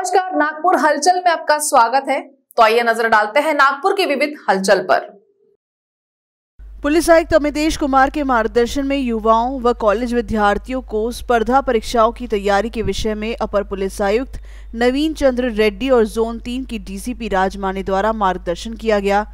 नमस्कार नागपुर हलचल में आपका स्वागत है तो आइए नजर डालते हैं नागपुर की विविध हलचल पर पुलिस आयुक्त अमितेश कुमार के मार्गदर्शन में युवाओं व कॉलेज विद्यार्थियों को स्पर्धा परीक्षाओं की तैयारी के विषय में अपर पुलिस आयुक्त नवीन चंद्र रेड्डी और जोन तीन की डीसीपी राजमानी द्वारा मार्गदर्शन किया गया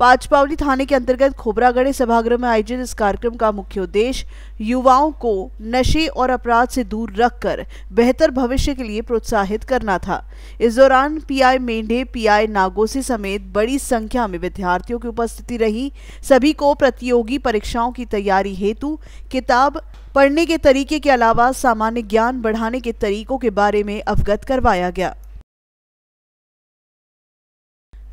पाचपावली थाने के अंतर्गत खोबरागढ़ सभागृह में आयोजित इस कार्यक्रम का मुख्य उद्देश्य युवाओं को नशे और अपराध से दूर रखकर बेहतर भविष्य के लिए प्रोत्साहित करना था इस दौरान पीआई मेंढे पीआई नागोसी समेत बड़ी संख्या में विद्यार्थियों की उपस्थिति रही सभी को प्रतियोगी परीक्षाओं की तैयारी हेतु किताब पढ़ने के तरीके के अलावा सामान्य ज्ञान बढ़ाने के तरीकों के बारे में अवगत करवाया गया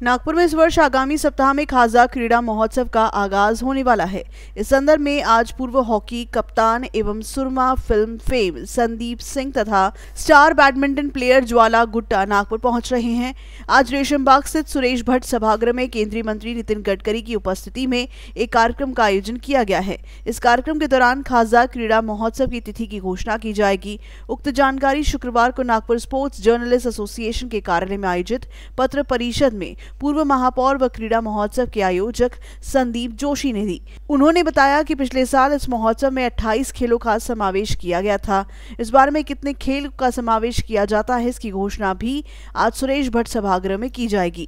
नागपुर में इस वर्ष आगामी सप्ताह में खाजा क्रीड़ा महोत्सव का आगाज होने वाला है इस संदर्भ में आज पूर्व हॉकी कप्तान एवं सुरमा फिल्म फेम संदीप सिंह तथा star badminton player Jwala Gutta Nagpur पहुंच रहे हैं आज रेशमबाग स्थित सुरेश भट्ट सभागृह में केंद्रीय मंत्री नितिन गडकरी की उपस्थिति में एक कार्यक्रम का आयोजन किया गया है इस कार्यक्रम के दौरान खाजा क्रीड़ा महोत्सव की तिथि की घोषणा की जाएगी उक्त जानकारी शुक्रवार को नागपुर स्पोर्ट्स जर्नलिस्ट एसोसिएशन के कार्यालय में आयोजित पत्र परिषद में पूर्व महापौर व क्रीड़ा महोत्सव के आयोजक संदीप जोशी ने दी उन्होंने बताया कि पिछले साल इस महोत्सव में 28 खेलों का समावेश किया गया था इस बार में कितने खेल का समावेश किया जाता है इसकी घोषणा भी आज सुरेश भट्ट सभागृह में की जाएगी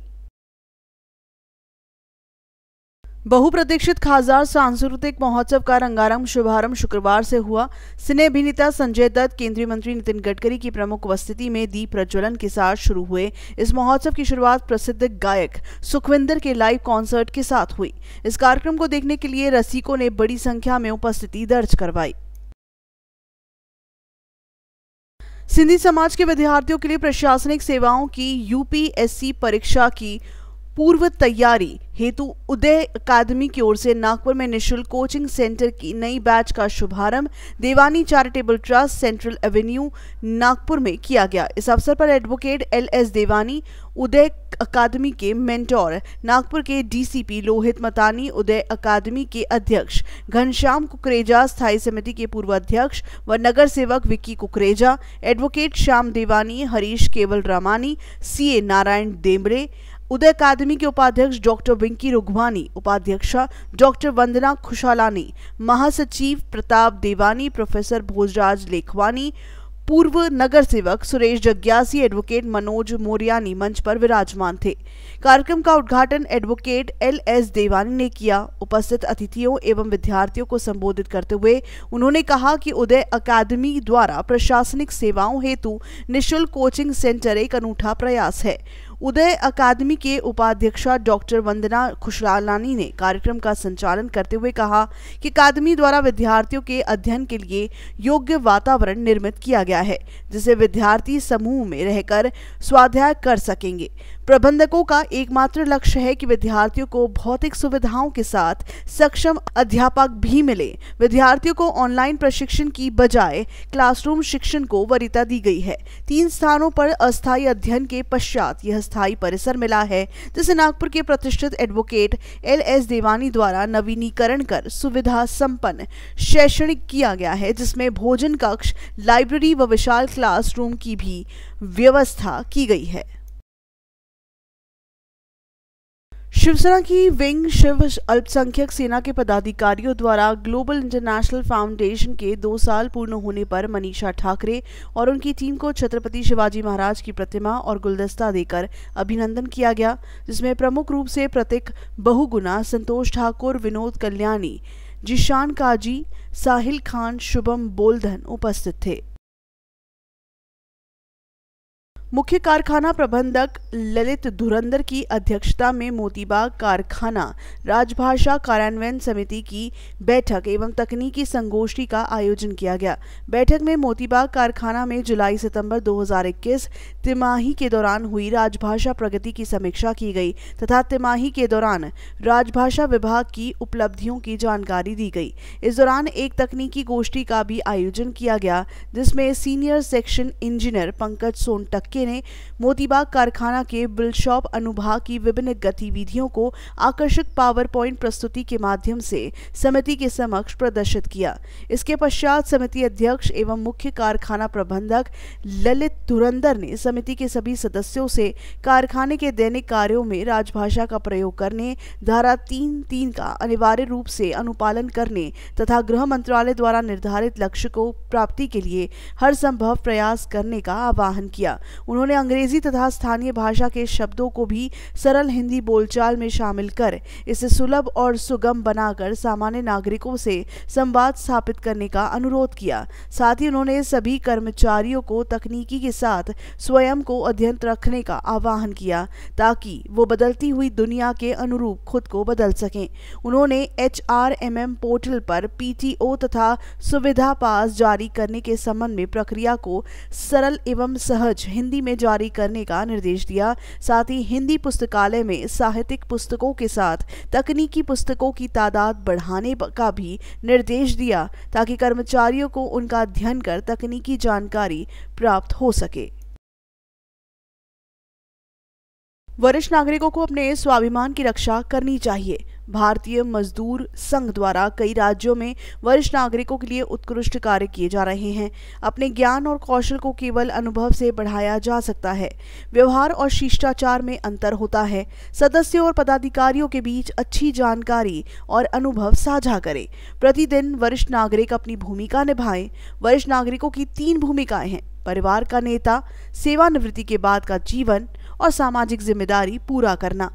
बहुप्रतीक्षित खासदार सांस्कृतिक महोत्सव का रंगारंग शुभारंभ शुक्रवार से हुआ सिने अभिनेता संजय दत्त केंद्रीय मंत्री नितिन गडकरी की प्रमुख उपस्थिति में दीप प्रज्वलन के साथ शुरू हुए इस महोत्सव की शुरुआत प्रसिद्ध गायक सुखविंदर के लाइव कॉन्सर्ट के साथ हुई इस कार्यक्रम को देखने के लिए रसिकों ने बड़ी संख्या में उपस्थिति दर्ज करवाई सिंधी समाज के विद्यार्थियों के लिए प्रशासनिक सेवाओं की यूपीएससी परीक्षा की पूर्व तैयारी हेतु उदय अकादमी की ओर से नागपुर में निशुल्क कोचिंग सेंटर की नई बैच का शुभारंभ Devani charitable trust central avenue Nagpur में किया गया इस अवसर पर एडवोकेट एल एस देवानी उदय अकादमी के मेंटोर नागपुर के डीसीपी लोहित मतानी उदय अकादमी के अध्यक्ष घनश्याम कुकरेजा स्थायी समिति के पूर्व अध्यक्ष व नगर सेवक विक्की कुकरेजा एडवोकेट श्याम देवानी हरीश केवल रामानी सी नारायण देमरे उदय अकादमी के उपाध्यक्ष डॉक्टर विंकी रुघवानी उपाध्यक्षा डॉक्टर वंदना खुशालानी महासचिव प्रताप देवानी प्रोफेसर भोजराज लेखवानी पूर्व नगर सेवक सुरेश जग्यासी एडवोकेट मनोज मोरियानी मंच पर विराजमान थे कार्यक्रम का उद्घाटन एडवोकेट एल एस देवानी ने किया उपस्थित अतिथियों एवं विद्यार्थियों को संबोधित करते हुए उन्होंने कहा कि उदय अकादमी द्वारा प्रशासनिक सेवाओं हेतु निशुल्क कोचिंग सेंटर एक अनूठा प्रयास है उदय अकादमी के उपाध्यक्षा डॉक्टर वंदना खुशलानी ने कार्यक्रम का संचालन करते हुए कहा कि अकादमी द्वारा विद्यार्थियों के अध्ययन के लिए योग्य वातावरण निर्मित किया गया है जिसे विद्यार्थी समूह में रहकर स्वाध्याय कर सकेंगे प्रबंधकों का एकमात्र लक्ष्य है कि विद्यार्थियों को भौतिक सुविधाओं के साथ सक्षम अध्यापक भी मिले विद्यार्थियों को ऑनलाइन प्रशिक्षण की बजाय क्लासरूम शिक्षण को वरीयता दी गई है तीन स्थानों पर अस्थायी अध्ययन के पश्चात यह स्थायी परिसर मिला है जिसे नागपुर के प्रतिष्ठित एडवोकेट एल एस देवानी द्वारा नवीनीकरण कर सुविधा संपन्न शैक्षणिक किया गया है जिसमें भोजन कक्ष लाइब्रेरी व विशाल क्लासरूम की भी व्यवस्था की गई है शिवसेना की विंग शिव अल्पसंख्यक सेना के पदाधिकारियों द्वारा ग्लोबल इंटरनेशनल फाउंडेशन के दो साल पूर्ण होने पर मनीषा ठाकरे और उनकी टीम को छत्रपति शिवाजी महाराज की प्रतिमा और गुलदस्ता देकर अभिनंदन किया गया जिसमें प्रमुख रूप से प्रतीक बहुगुना संतोष ठाकुर विनोद कल्याणी जिशान काजी साहिल खान शुभम बोलधन उपस्थित थे मुख्य कारखाना प्रबंधक ललित धुरंधर की अध्यक्षता में मोतीबाग कारखाना राजभाषा कार्यान्वयन समिति की बैठक एवं तकनीकी संगोष्ठी का आयोजन किया गया बैठक में मोतीबाग कारखाना में जुलाई सितंबर 2021 तिमाही के दौरान हुई राजभाषा प्रगति की समीक्षा की गई तथा तिमाही के दौरान राजभाषा विभाग की उपलब्धियों की जानकारी दी गई इस दौरान एक तकनीकी गोष्ठी का भी आयोजन किया गया जिसमें senior section engineer Pankaj Sontakke तरीके ने मोतीबाग कारखाना के बिलशॉप अनुभाग की विभिन्न गतिविधियों को आकर्षक पावर पॉइंट प्रस्तुति के माध्यम से समिति के समक्ष प्रदर्शित किया इसके पश्चात समिति अध्यक्ष एवं मुख्य कारखाना प्रबंधक ललित धुरंधर ने समिति के सभी सदस्यों से कारखाने के दैनिक कार्यों में राजभाषा का प्रयोग करने धारा तीन तीन का अनिवार्य रूप से अनुपालन करने तथा गृह मंत्रालय द्वारा निर्धारित लक्ष्य को प्राप्ति के लिए हर संभव प्रयास करने का आह्वान किया उन्होंने अंग्रेजी तथा स्थानीय भाषा के शब्दों को भी सरल हिंदी बोलचाल में शामिल कर इसे सुलभ और सुगम बनाकर सामान्य नागरिकों से संवाद स्थापित करने का अनुरोध किया साथ ही उन्होंने सभी कर्मचारियों को तकनीकी के साथ स्वयं को अध्ययन रखने का आह्वान किया ताकि वो बदलती हुई दुनिया के अनुरूप खुद को बदल सकें उन्होंने एच पोर्टल पर पी तथा सुविधा पास जारी करने के संबंध में प्रक्रिया को सरल एवं सहज हिंदी हिंदी में जारी करने का निर्देश दिया साथ ही हिंदी पुस्तकालय में साहित्यिक पुस्तकों के साथ तकनीकी पुस्तकों की तादाद बढ़ाने का भी निर्देश दिया ताकि कर्मचारियों को उनका अध्ययन कर तकनीकी जानकारी प्राप्त हो सके वरिष्ठ नागरिकों को अपने स्वाभिमान की रक्षा करनी चाहिए भारतीय मजदूर संघ द्वारा कई राज्यों में वरिष्ठ नागरिकों के लिए उत्कृष्ट कार्य किए जा रहे हैं अपने ज्ञान और कौशल को केवल अनुभव से बढ़ाया जा सकता है व्यवहार और शिष्टाचार में अंतर होता है सदस्यों और पदाधिकारियों के बीच अच्छी जानकारी और अनुभव साझा करें प्रतिदिन वरिष्ठ नागरिक अपनी भूमिका निभाएं वरिष्ठ नागरिकों की तीन भूमिकाएं हैं परिवार का नेता सेवानिवृत्ति के बाद का जीवन और सामाजिक जिम्मेदारी पूरा करना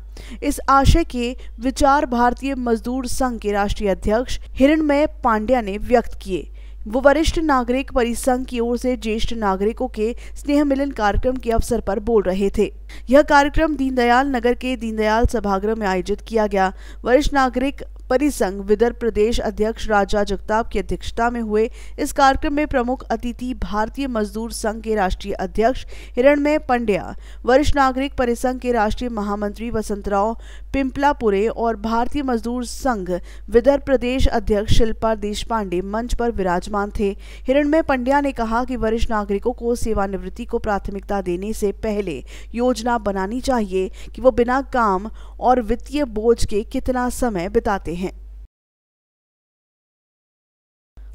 इस आशय के विचार भारतीय मजदूर संघ के राष्ट्रीय अध्यक्ष हिरणमय पांड्या ने व्यक्त किए वो वरिष्ठ नागरिक परिसंघ की ओर से ज्येष्ठ नागरिकों के स्नेह मिलन कार्यक्रम के अवसर पर बोल रहे थे यह कार्यक्रम दीनदयाल नगर के दीनदयाल सभागृह में आयोजित किया गया वरिष्ठ नागरिक परिसंघ विदर्भ प्रदेश अध्यक्ष राजा जगताप की अध्यक्षता में हुए इस कार्यक्रम में प्रमुख अतिथि भारतीय मजदूर संघ के राष्ट्रीय अध्यक्ष हिरणमय पंड्या वरिष्ठ नागरिक परिसंघ के राष्ट्रीय महामंत्री वसंतराव पिंपलापुरे और भारतीय मजदूर संघ विदर्भ प्रदेश अध्यक्ष शिल्पा देश पांडे मंच पर विराजमान थे हिरणमय पंड्या ने कहा कि वरिष्ठ नागरिकों को सेवानिवृत्ति को प्राथमिकता देने से पहले योजना बनानी चाहिए कि वो बिना काम और वित्तीय बोझ के कितना समय बिताते हैं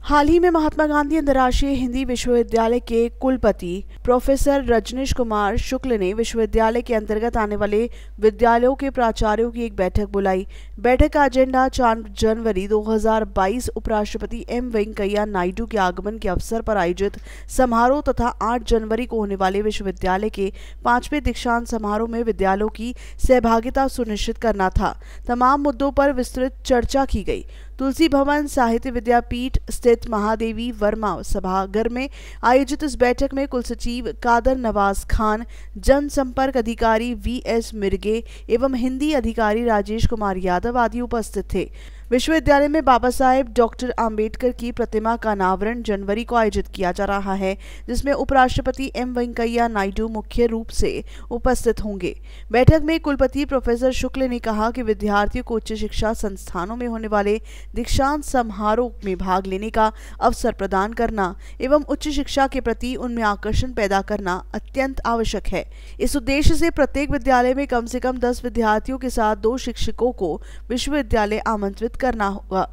हाल ही में महात्मा गांधी अंतर्राष्ट्रीय हिंदी विश्वविद्यालय के कुलपति प्रोफेसर रजनीश कुमार शुक्ल ने विश्वविद्यालय के अंतर्गत आने वाले विद्यालयों के प्राचार्यों की एक बैठक बुलाई बैठक का एजेंडा चार जनवरी 2022 उपराष्ट्रपति एम वेंकैया नायडू के आगमन के अवसर पर आयोजित समारोह तथा 8 जनवरी को होने वाले विश्वविद्यालय के पांचवें दीक्षांत समारोह में विद्यालयों की सहभागिता सुनिश्चित करना था तमाम मुद्दों पर विस्तृत चर्चा की गई तुलसी भवन साहित्य विद्यापीठ स्थित महादेवी वर्मा सभागार में आयोजित इस बैठक में कुल सचिव कादर नवाज खान जनसंपर्क अधिकारी वी एस मिर्गे एवं हिंदी अधिकारी राजेश कुमार यादव आदि उपस्थित थे विश्वविद्यालय में बाबा साहेब डॉक्टर आम्बेडकर की प्रतिमा का अनावरण जनवरी को आयोजित किया जा रहा है जिसमें उपराष्ट्रपति एम वेंकैया नायडू मुख्य रूप से उपस्थित होंगे बैठक में कुलपति प्रोफेसर शुक्ल ने कहा कि विद्यार्थियों को उच्च शिक्षा संस्थानों में होने वाले दीक्षांत समारोह में भाग लेने का अवसर प्रदान करना एवं उच्च शिक्षा के प्रति उनमें आकर्षण पैदा करना अत्यंत आवश्यक है इस उद्देश्य से प्रत्येक विद्यालय में कम से कम दस विद्यार्थियों के साथ दो शिक्षकों को विश्वविद्यालय आमंत्रित करना होगा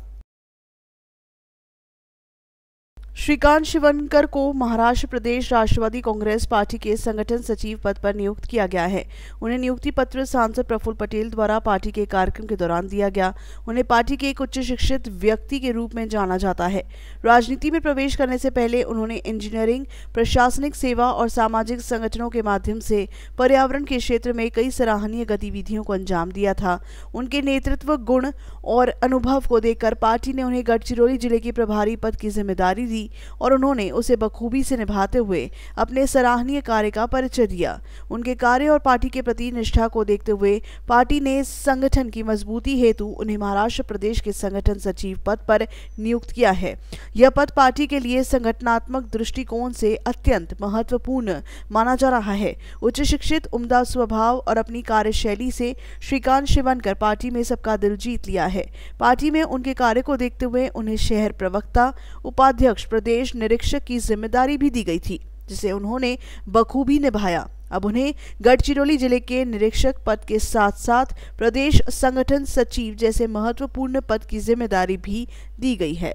श्रीकांत शिवनकर को महाराष्ट्र प्रदेश राष्ट्रवादी कांग्रेस पार्टी के संगठन सचिव पद पर नियुक्त किया गया है उन्हें नियुक्ति पत्र सांसद प्रफुल्ल पटेल द्वारा पार्टी के कार्यक्रम के दौरान दिया गया उन्हें पार्टी के एक उच्च शिक्षित व्यक्ति के रूप में जाना जाता है राजनीति में प्रवेश करने से पहले उन्होंने इंजीनियरिंग प्रशासनिक सेवा और सामाजिक संगठनों के माध्यम से पर्यावरण के क्षेत्र में कई सराहनीय गतिविधियों को अंजाम दिया था उनके नेतृत्व गुण और अनुभव को देखकर पार्टी ने उन्हें गढ़चिरौली जिले के प्रभारी पद की जिम्मेदारी दी दी और उन्होंने उसे बखूबी से निभाते हुए अपने सराहनीय कार्य का परिचय दिया उनके कार्य और पार्टी के प्रति निष्ठा को देखते हुए पार्टी ने संगठन की मजबूती हेतु उन्हें महाराष्ट्र प्रदेश के संगठन सचिव पद पर नियुक्त किया है यह पद पार्टी के लिए संगठनात्मक दृष्टिकोण से अत्यंत महत्वपूर्ण माना जा रहा है उच्च शिक्षित उम्दा स्वभाव और अपनी कार्यशैली से श्रीकांत शिवनकर पार्टी में सबका दिल जीत लिया है पार्टी में उनके कार्य को देखते हुए उन्हें शहर प्रवक्ता उपाध्यक्ष प्रदेश निरीक्षक की जिम्मेदारी भी दी गई थी जिसे उन्होंने बखूबी निभाया अब उन्हें गढ़चिरौली जिले के निरीक्षक पद के साथ साथ प्रदेश संगठन सचिव जैसे महत्वपूर्ण पद की जिम्मेदारी भी दी गई है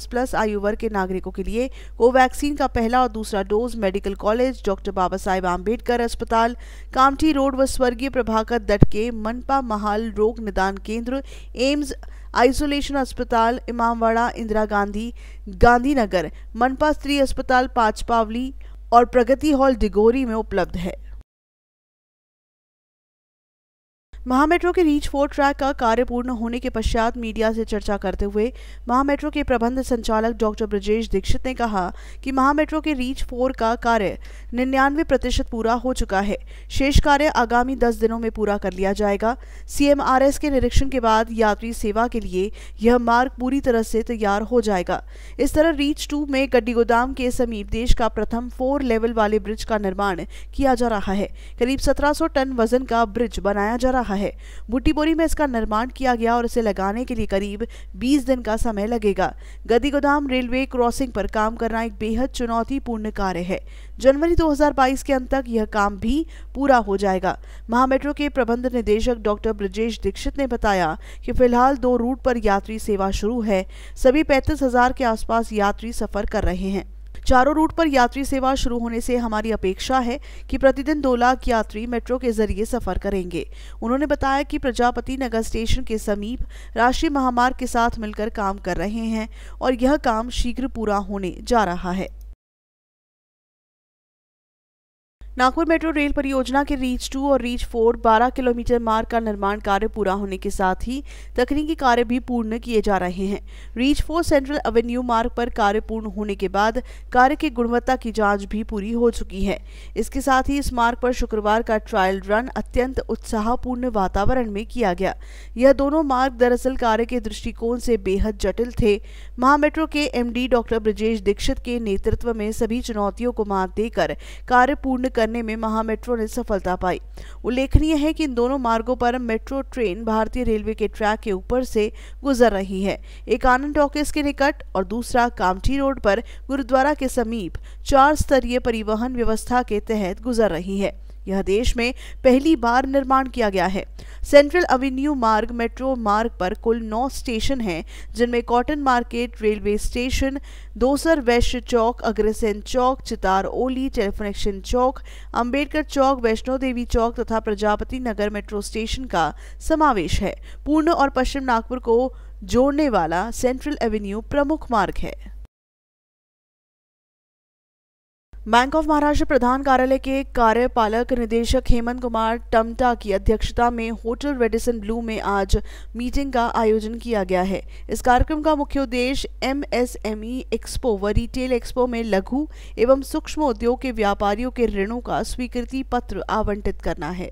चालीस प्लस आयु वर्ग के नागरिकों के लिए कोवैक्सीन का पहला और दूसरा dose medical college doctor Baba Saheb Ambedkar अस्पताल कामठी रोड व स्वर्गीय प्रभाकर दट के मनपा महाल रोग निदान केंद्र एम्स आइसोलेशन अस्पताल इमामवाड़ा इंदिरा गांधी गांधीनगर मनपा स्त्री अस्पताल पाचपावली और प्रगति हॉल डिगोरी में उपलब्ध है महामेट्रो के रीच फोर ट्रैक का कार्य पूर्ण होने के पश्चात मीडिया से चर्चा करते हुए महामेट्रो के प्रबंध संचालक डॉक्टर ब्रजेश दीक्षित ने कहा कि महामेट्रो के रीच फोर का कार्य निन्यानवे प्रतिशत पूरा हो चुका है शेष कार्य आगामी दस दिनों में पूरा कर लिया जाएगा सीएमआरएस के निरीक्षण के बाद यात्री सेवा के लिए यह मार्ग पूरी तरह से तैयार हो जाएगा इस तरह रीच टू में गड्डी गोदाम के समीप देश का प्रथम फोर लेवल वाले ब्रिज का निर्माण किया जा रहा है करीब सत्रह टन वजन का ब्रिज बनाया जा रहा है है बुटीबोरी में इसका निर्माण किया गया और इसे लगाने के लिए करीब 20 दिन का समय लगेगा गदी गोदाम रेलवे क्रॉसिंग पर काम करना एक बेहद चुनौतीपूर्ण कार्य है जनवरी 2022 के अंत तक यह काम भी पूरा हो जाएगा महामेट्रो के प्रबंध निदेशक डॉक्टर ब्रजेश दीक्षित ने बताया कि फिलहाल दो रूट पर यात्री सेवा शुरू है सभी पैंतीस के आसपास यात्री सफर कर रहे हैं चारों रूट पर यात्री सेवा शुरू होने से हमारी अपेक्षा है कि प्रतिदिन दो लाख यात्री मेट्रो के जरिए सफर करेंगे उन्होंने बताया कि प्रजापति नगर स्टेशन के समीप राष्ट्रीय महामार्ग के साथ मिलकर काम कर रहे हैं और यह काम शीघ्र पूरा होने जा रहा है नागपुर मेट्रो रेल परियोजना के रीच टू और रीच फोर बारह किलोमीटर मार्ग का निर्माण कार्य पूरा होने के साथ ही तकनीकी कार्य भी पूर्ण किए जा रहे हैं रीच फोर सेंट्रल एवेन्यू मार्ग पर कार्य पूर्ण होने के बाद कार्य की गुणवत्ता की जांच भी पूरी हो चुकी है इसके साथ ही इस मार्ग पर शुक्रवार का ट्रायल रन अत्यंत उत्साहपूर्ण वातावरण में किया गया यह दोनों मार्ग दरअसल कार्य के दृष्टिकोण से बेहद जटिल थे महामेट्रो के एमडी डॉक्टर ब्रजेश दीक्षित के नेतृत्व में सभी चुनौतियों को मात देकर कार्य पूर्ण कर करने में महा मेट्रो ने सफलता पाई उल्लेखनीय है कि इन दोनों मार्गों पर मेट्रो ट्रेन भारतीय रेलवे के ट्रैक के ऊपर से गुजर रही है एक आनंद टॉकेस के निकट और दूसरा कामठी रोड पर गुरुद्वारा के समीप चार स्तरीय परिवहन व्यवस्था के तहत गुजर रही है यह देश में पहली बार निर्माण किया गया है सेंट्रल अवेन्यू मार्ग मेट्रो मार्ग पर कुल नौ स्टेशन हैं जिनमें कॉटन मार्केट रेलवे स्टेशन दोसर वैश्य चौक अग्रसेन चौक चितार ओली टेलीफोनेक्शन चौक अंबेडकर चौक वैष्णो देवी चौक तथा प्रजापति नगर मेट्रो स्टेशन का समावेश है पूर्ण और पश्चिम नागपुर को जोड़ने वाला सेंट्रल एवेन्यू प्रमुख मार्ग है बैंक ऑफ महाराष्ट्र प्रधान कार्यालय के कार्यपालक निदेशक हेमंत कुमार टमटा की अध्यक्षता में होटल रेडिसन ब्लू में आज मीटिंग का आयोजन किया गया है इस कार्यक्रम का मुख्य उद्देश्य एमएसएमई एक्सपो e व रिटेल एक्सपो में लघु एवं सूक्ष्म उद्योग के व्यापारियों के ऋणों का स्वीकृति पत्र आवंटित करना है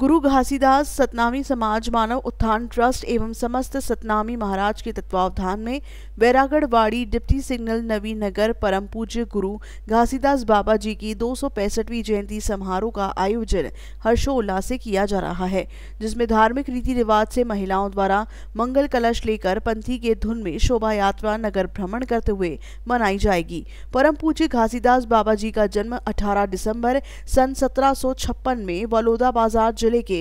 गुरु घासीदास सतनामी समाज मानव उत्थान ट्रस्ट एवं समस्त सतनामी महाराज के तत्वावधान में बैरागढ़ वाड़ी डिप्टी सिग्नल नवीन नगर परम पूज्य गुरु घासीदास बाबा जी की दो जयंती समारोह का आयोजन हर्षोल्लास से किया जा रहा है जिसमें धार्मिक रीति रिवाज से महिलाओं द्वारा मंगल कलश लेकर पंथी के धुन में शोभा यात्रा नगर भ्रमण करते हुए मनाई जाएगी परम पूज्य घासीदास बाबा जी का जन्म अठारह दिसंबर सन सत्रह में वलोदा बाजार जिले के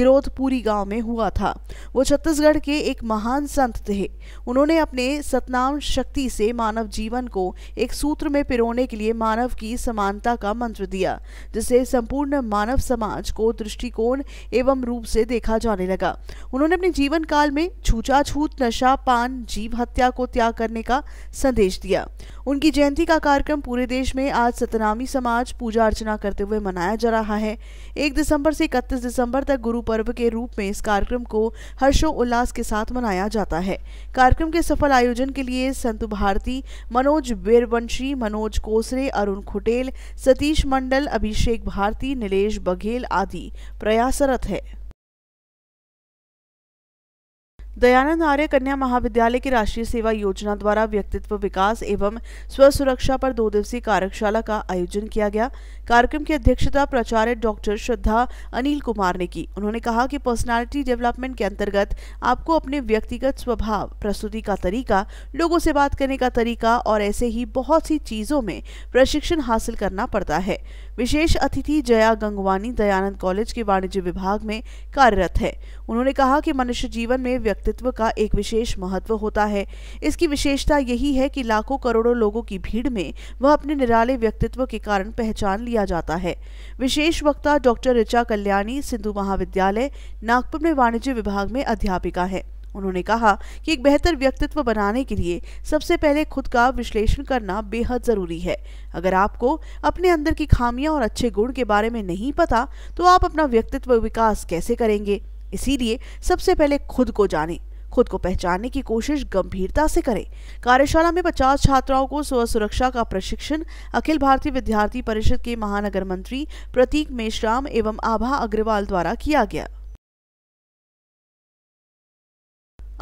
गिरोधपुरी गांव में हुआ था वो छत्तीसगढ़ के एक महान संत थे उन्होंने अपने सतनाम शक्ति से मानव जीवन को एक सूत्र में पिरोने के लिए मानव की समानता का मंत्र दिया जिसे संपूर्ण मानव समाज को दृष्टिकोण एवं रूप से देखा जाने लगा उन्होंने अपने जीवन काल में छूचाछूत नशा पान जीव हत्या को त्याग करने का संदेश दिया उनकी जयंती का कार्यक्रम पूरे देश में आज सतनामी समाज पूजा अर्चना करते हुए मनाया जा रहा है एक दिसंबर से इकतीस 31 दिसंबर तक गुरु पर्व के रूप में इस कार्यक्रम को हर्षोल्लास के साथ मनाया जाता है कार्यक्रम के सफल आयोजन के लिए संतु भारती मनोज बेरवंशी मनोज कोसरे अरुण खुटेल सतीश मंडल अभिषेक भारती नीलेष बघेल आदि प्रयासरत है दयानंद आर्य कन्या महाविद्यालय की राष्ट्रीय सेवा योजना द्वारा व्यक्तित्व विकास एवं स्व सुरक्षा पर दो दिवसीय कार्यशाला का आयोजन किया गया कार्यक्रम की अध्यक्षता प्राचार्य डॉक्टर श्रद्धा अनिल कुमार ने की उन्होंने कहा कि पर्सनालिटी डेवलपमेंट के अंतर्गत आपको अपने व्यक्तिगत स्वभाव प्रस्तुति का तरीका लोगों से बात करने का तरीका और ऐसे ही बहुत सी चीज़ों में प्रशिक्षण हासिल करना पड़ता है विशेष अतिथि जया गंगवानी दयानंद कॉलेज के वाणिज्य विभाग में कार्यरत है उन्होंने कहा कि मनुष्य जीवन में व्यक्तित्व का एक विशेष महत्व होता है इसकी विशेषता यही है कि लाखों करोड़ों लोगों की भीड़ में वह अपने निराले व्यक्तित्व के कारण पहचान दिया जाता है विशेष वक्ता डॉक्टर ऋचा कल्याणी सिंधु महाविद्यालय नागपुर में वाणिज्य विभाग में अध्यापिका है उन्होंने कहा कि एक बेहतर व्यक्तित्व बनाने के लिए सबसे पहले खुद का विश्लेषण करना बेहद ज़रूरी है अगर आपको अपने अंदर की खामियां और अच्छे गुण के बारे में नहीं पता तो आप अपना व्यक्तित्व विकास कैसे करेंगे इसीलिए सबसे पहले खुद को जानें खुद को पहचानने की कोशिश गंभीरता से करें कार्यशाला में पचास छात्राओं को स्व सुरक्षा का प्रशिक्षण अखिल भारतीय विद्यार्थी परिषद के महानगर मंत्री प्रतीक मेश्राम एवं आभा अग्रवाल द्वारा किया गया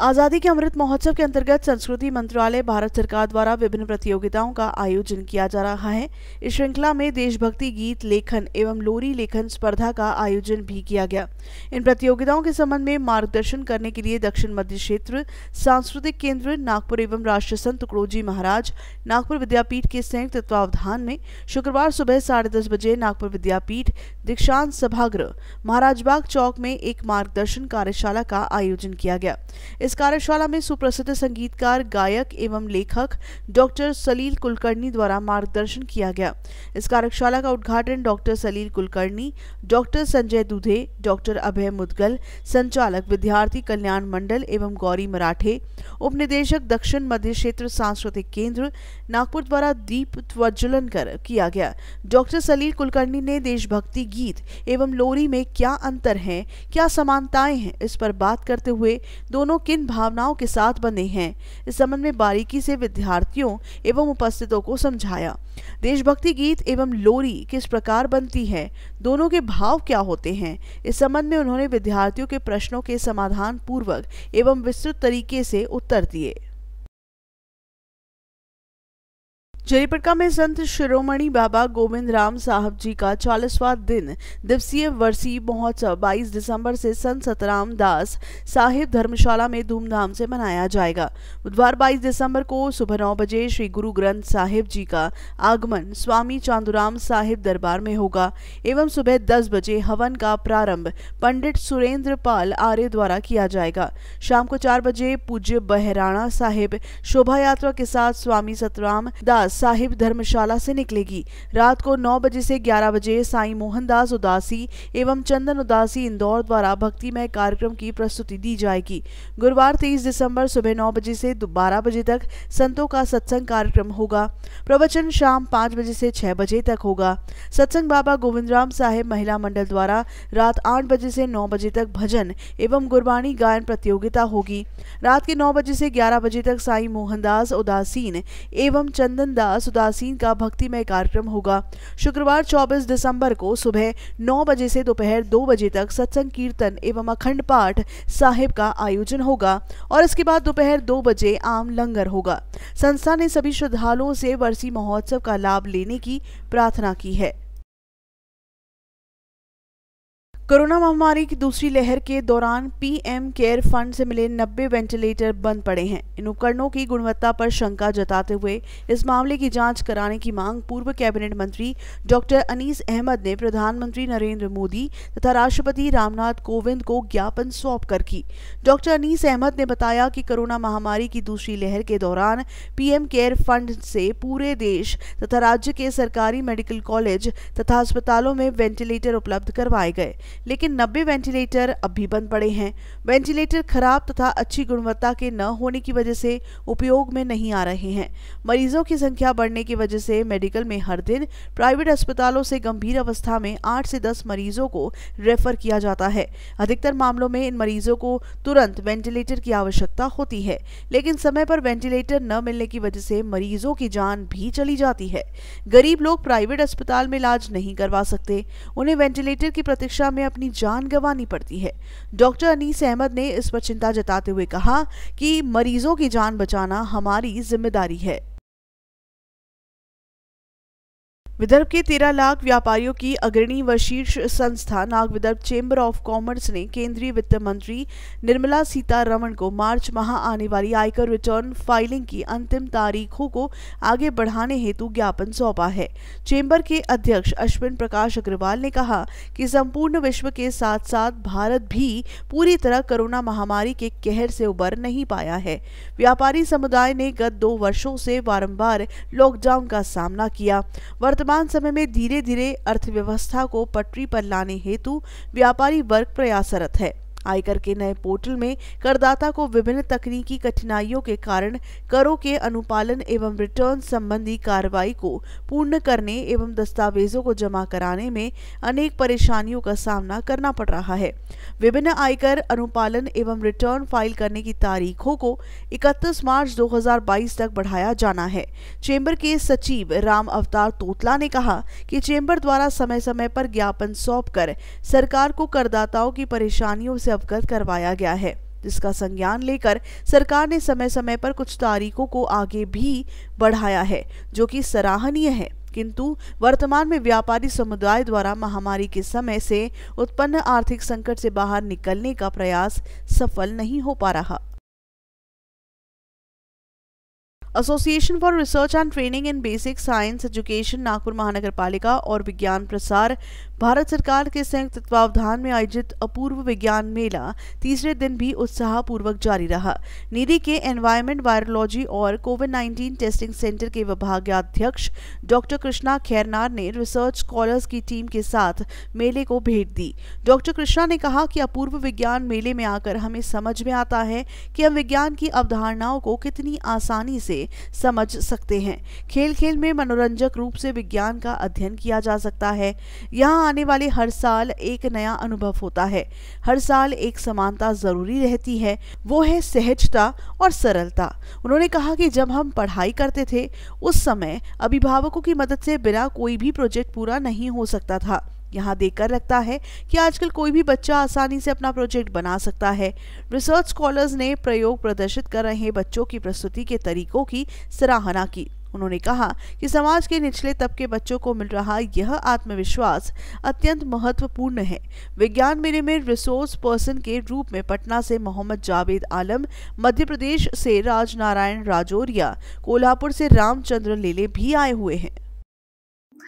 आज़ादी के अमृत महोत्सव के अंतर्गत संस्कृति मंत्रालय भारत सरकार द्वारा विभिन्न प्रतियोगिताओं का आयोजन किया जा रहा है इस श्रृंखला में देशभक्ति गीत लेखन एवं लोरी लेखन स्पर्धा का आयोजन भी किया गया इन प्रतियोगिताओं के संबंध में मार्गदर्शन करने के लिए दक्षिण मध्य क्षेत्र सांस्कृतिक केंद्र नागपुर एवं राष्ट्र संत तुकड़ोजी महाराज नागपुर विद्यापीठ के संयुक्त तत्वावधान में शुक्रवार सुबह साढ़े दस बजे नागपुर विद्यापीठ दीक्षांत सभागृह महाराजबाग चौक में एक मार्गदर्शन कार्यशाला का आयोजन किया गया इस कार्यशाला में सुप्रसिद्ध संगीतकार गायक एवं लेखक डॉक्टर सलील कुलकर्णी द्वारा मार्गदर्शन किया गया इस कार्यशाला का उद्घाटन doctor Salil Kulkarni doctor Sanjay Dudhe doctor अभय मुदगल संचालक विद्यार्थी कल्याण मंडल एवं गौरी मराठे उप निदेशक दक्षिण मध्य क्षेत्र सांस्कृतिक केंद्र नागपुर द्वारा दीप प्रज्वलन कर किया गया डॉक्टर सलील कुलकर्णी ने देशभक्ति गीत एवं लोरी में क्या अंतर है क्या समानताएं हैं इस पर बात करते हुए दोनों किन विभिन्न भावनाओं के साथ बंधे हैं इस संबंध में बारीकी से विद्यार्थियों एवं उपस्थितों को समझाया देशभक्ति गीत एवं लोरी किस प्रकार बनती है दोनों के भाव क्या होते हैं इस संबंध में उन्होंने विद्यार्थियों के प्रश्नों के समाधान पूर्वक एवं विस्तृत तरीके से उत्तर दिए जयपटका में संत शिरोमणि बाबा गोविंद राम साहब जी का चालीसवा दिन दिवसीय वर्षीय महोत्सव 22 दिसंबर से संत सतराम दास साहिब धर्मशाला में धूमधाम से मनाया जाएगा बुधवार 22 दिसंबर को सुबह नौ बजे श्री गुरु ग्रंथ साहिब जी का आगमन स्वामी चांदुराम साहिब दरबार में होगा एवं सुबह दस बजे हवन का प्रारंभ पंडित सुरेंद्र पाल आर्य द्वारा किया जाएगा शाम को चार बजे पूज्य बहराणा साहिब शोभा यात्रा के साथ स्वामी सतराम दास साहिब धर्मशाला से निकलेगी रात को नौ बजे से ग्यारह बजे साईं मोहनदास उदासी एवं चंदन उदासी इंदौर द्वारा भक्तिमय कार्यक्रम की प्रस्तुति दी जाएगी गुरुवार तेईस दिसंबर सुबह नौ बजे से बारह बजे तक संतों का सत्संग कार्यक्रम होगा प्रवचन शाम पाँच बजे से छह बजे तक होगा सत्संग बाबा गोविंदराम साहेब महिला मंडल द्वारा रात आठ बजे से नौ बजे तक भजन एवं गुरबाणी गायन प्रतियोगिता होगी रात के नौ बजे से ग्यारह बजे तक साई मोहनदास उदासीन एवं चंदन दास उदासीन का भक्तिमय कार्यक्रम होगा शुक्रवार 24 दिसंबर को सुबह 9 बजे से दोपहर 2 बजे तक सत्संग कीर्तन एवं अखंड पाठ साहिब का आयोजन होगा और इसके बाद दोपहर 2 बजे आम लंगर होगा संस्था ने सभी श्रद्धालुओं से वर्षी महोत्सव का लाभ लेने की प्रार्थना की है कोरोना महामारी की दूसरी लहर के दौरान पीएम केयर फंड से मिले 90 वेंटिलेटर बंद पड़े हैं इन उपकरणों की गुणवत्ता पर शंका जताते हुए इस मामले की जांच कराने की मांग पूर्व कैबिनेट मंत्री डॉक्टर अनीस अहमद ने प्रधानमंत्री नरेंद्र मोदी तथा राष्ट्रपति रामनाथ कोविंद को ज्ञापन सौंप कर की डॉक्टर अनीस अहमद ने बताया कि कोरोना महामारी की दूसरी लहर के दौरान पीएम केयर फंड से पूरे देश तथा राज्य के सरकारी मेडिकल कॉलेज तथा अस्पतालों में वेंटिलेटर उपलब्ध करवाए गए लेकिन नब्बे वेंटिलेटर अब भी बंद पड़े हैं वेंटिलेटर खराब तथा अच्छी गुणवत्ता के न होने की वजह से उपयोग में नहीं आ रहे हैं मरीजों की संख्या बढ़ने की वजह से मेडिकल में हर दिन प्राइवेट अस्पतालों से गंभीर अवस्था में आठ से दस मरीजों को रेफर किया जाता है अधिकतर मामलों में इन मरीजों को तुरंत वेंटिलेटर की आवश्यकता होती है लेकिन समय पर वेंटिलेटर न मिलने की वजह से मरीजों की जान भी चली जाती है गरीब लोग प्राइवेट अस्पताल में इलाज नहीं करवा सकते उन्हें वेंटिलेटर की प्रतीक्षा में में अपनी जान गंवानी पड़ती है डॉक्टर अनीस अहमद ने इस पर चिंता जताते हुए कहा कि मरीजों की जान बचाना हमारी जिम्मेदारी है विदर्भ के तेरह लाख व्यापारियों की अग्रणी व शीर्ष संस्था Nag Vidarbha chamber of commerce ने केंद्रीय वित्त मंत्री निर्मला सीतारमण को मार्च माह आने वाली आयकर रिटर्न फाइलिंग की अंतिम तारीखों को आगे बढ़ाने हेतु ज्ञापन सौंपा है चेंबर के अध्यक्ष अश्विन प्रकाश अग्रवाल ने कहा कि संपूर्ण विश्व के साथ साथ भारत भी पूरी तरह कोरोना महामारी के कहर से उबर नहीं पाया है व्यापारी समुदाय ने गत दो वर्षों से बारम्बार लॉकडाउन का सामना किया वर्तमान वर्तमान समय में धीरे धीरे अर्थव्यवस्था को पटरी पर लाने हेतु व्यापारी वर्ग प्रयासरत है आयकर के नए पोर्टल में करदाता को विभिन्न तकनीकी कठिनाइयों के कारण करों के अनुपालन एवं रिटर्न संबंधी कार्रवाई को पूर्ण करने एवं दस्तावेजों को जमा कराने में अनेक परेशानियों का सामना करना पड़ रहा है विभिन्न आयकर अनुपालन एवं रिटर्न फाइल करने की तारीखों को 31 मार्च 2022 तक बढ़ाया जाना है चेंबर के सचिव राम अवतार तोतला ने कहा कि चेंबर द्वारा समय समय पर ज्ञापन सौंप कर सरकार को करदाताओं की परेशानियों से से अवगत करवाया गया है जिसका संज्ञान लेकर सरकार ने समय समय पर कुछ तारीखों को आगे भी बढ़ाया है जो कि सराहनीय है किंतु वर्तमान में व्यापारी समुदाय द्वारा महामारी के समय से उत्पन्न आर्थिक संकट से बाहर निकलने का प्रयास सफल नहीं हो पा रहा association for research and training in basic science education Nagpur महानगर पालिका और विज्ञान प्रसार भारत सरकार के संयुक्त तत्वावधान में आयोजित अपूर्व विज्ञान मेला तीसरे दिन भी उत्साहपूर्वक जारी रहा निधि के एनवायरमेंट वायरोलॉजी और कोविड 19 टेस्टिंग सेंटर के विभागाध्यक्ष डॉक्टर कृष्णा खैरनार ने रिसर्च स्कॉलर्स की टीम के साथ मेले को भेंट दी डॉक्टर कृष्णा ने कहा कि अपूर्व विज्ञान मेले में आकर हमें समझ में आता है कि हम विज्ञान की अवधारणाओं को कितनी आसानी से से समझ सकते हैं खेल खेल में मनोरंजक रूप से विज्ञान का अध्ययन किया जा सकता है यहाँ आने वाले हर साल एक नया अनुभव होता है हर साल एक समानता जरूरी रहती है वो है सहजता और सरलता उन्होंने कहा कि जब हम पढ़ाई करते थे उस समय अभिभावकों की मदद से बिना कोई भी प्रोजेक्ट पूरा नहीं हो सकता था यहाँ देखकर लगता है कि आजकल कोई भी बच्चा आसानी से अपना प्रोजेक्ट बना सकता है रिसर्च स्कॉलर्स ने प्रयोग प्रदर्शित कर रहे बच्चों की प्रस्तुति के तरीकों की सराहना की उन्होंने कहा कि समाज के निचले तबके बच्चों को मिल रहा यह आत्मविश्वास अत्यंत महत्वपूर्ण है विज्ञान मेले में रिसोर्स पर्सन के रूप में पटना से मोहम्मद जावेद आलम मध्य प्रदेश से राज नारायण राजौरिया कोल्हापुर से रामचंद्र लेले भी आए हुए हैं